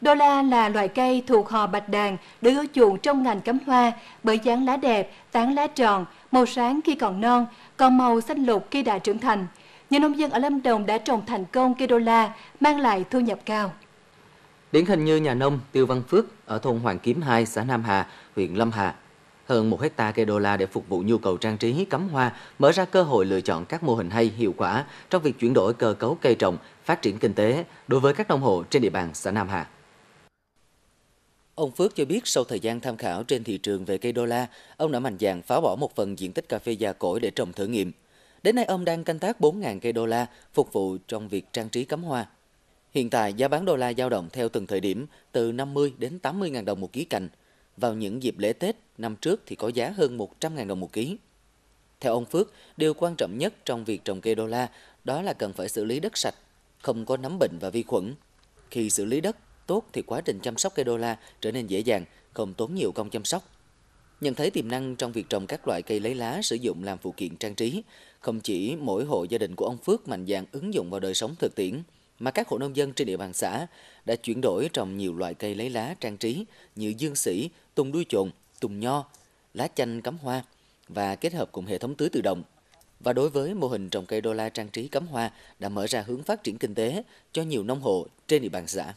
Đô la là loại cây thuộc họ bạch đàn, được ưa chuộng trong ngành cắm hoa bởi dáng lá đẹp, tán lá tròn, màu sáng khi còn non, còn màu xanh lục khi đã trưởng thành. Nhiều nông dân ở Lâm Đồng đã trồng thành công cây đô la, mang lại thu nhập cao. Điển hình như nhà nông Tiêu Văn Phước ở thôn Hoàng Kiếm 2, xã Nam Hà, huyện Lâm Hà. Hơn một hecta cây đô la để phục vụ nhu cầu trang trí, cắm hoa, mở ra cơ hội lựa chọn các mô hình hay, hiệu quả trong việc chuyển đổi cơ cấu cây trồng, phát triển kinh tế đối với các nông hộ trên địa bàn xã Nam Hà. Ông Phước cho biết sau thời gian tham khảo trên thị trường về cây đô la, ông đã mạnh dạn phá bỏ một phần diện tích cà phê già cỗi để trồng thử nghiệm. Đến nay ông đang canh tác 4.000 cây đô la phục vụ trong việc trang trí cắm hoa. Hiện tại giá bán đô la dao động theo từng thời điểm từ 50 đến 80 000 đồng một ký cành. Vào những dịp lễ Tết năm trước thì có giá hơn 100 000 đồng một ký. Theo ông Phước, điều quan trọng nhất trong việc trồng cây đô la đó là cần phải xử lý đất sạch, không có nấm bệnh và vi khuẩn. Khi xử lý đất tốt thì quá trình chăm sóc cây đô la trở nên dễ dàng, không tốn nhiều công chăm sóc. Nhận thấy tiềm năng trong việc trồng các loại cây lấy lá sử dụng làm phụ kiện trang trí, không chỉ mỗi hộ gia đình của ông Phước mạnh dạn ứng dụng vào đời sống thực tiễn, mà các hộ nông dân trên địa bàn xã đã chuyển đổi trồng nhiều loại cây lấy lá trang trí như dương sỉ, tùng đuôi chồn, tùng nho, lá chanh cắm hoa và kết hợp cùng hệ thống tưới tự động. Và đối với mô hình trồng cây đô la trang trí cắm hoa đã mở ra hướng phát triển kinh tế cho nhiều nông hộ trên địa bàn xã.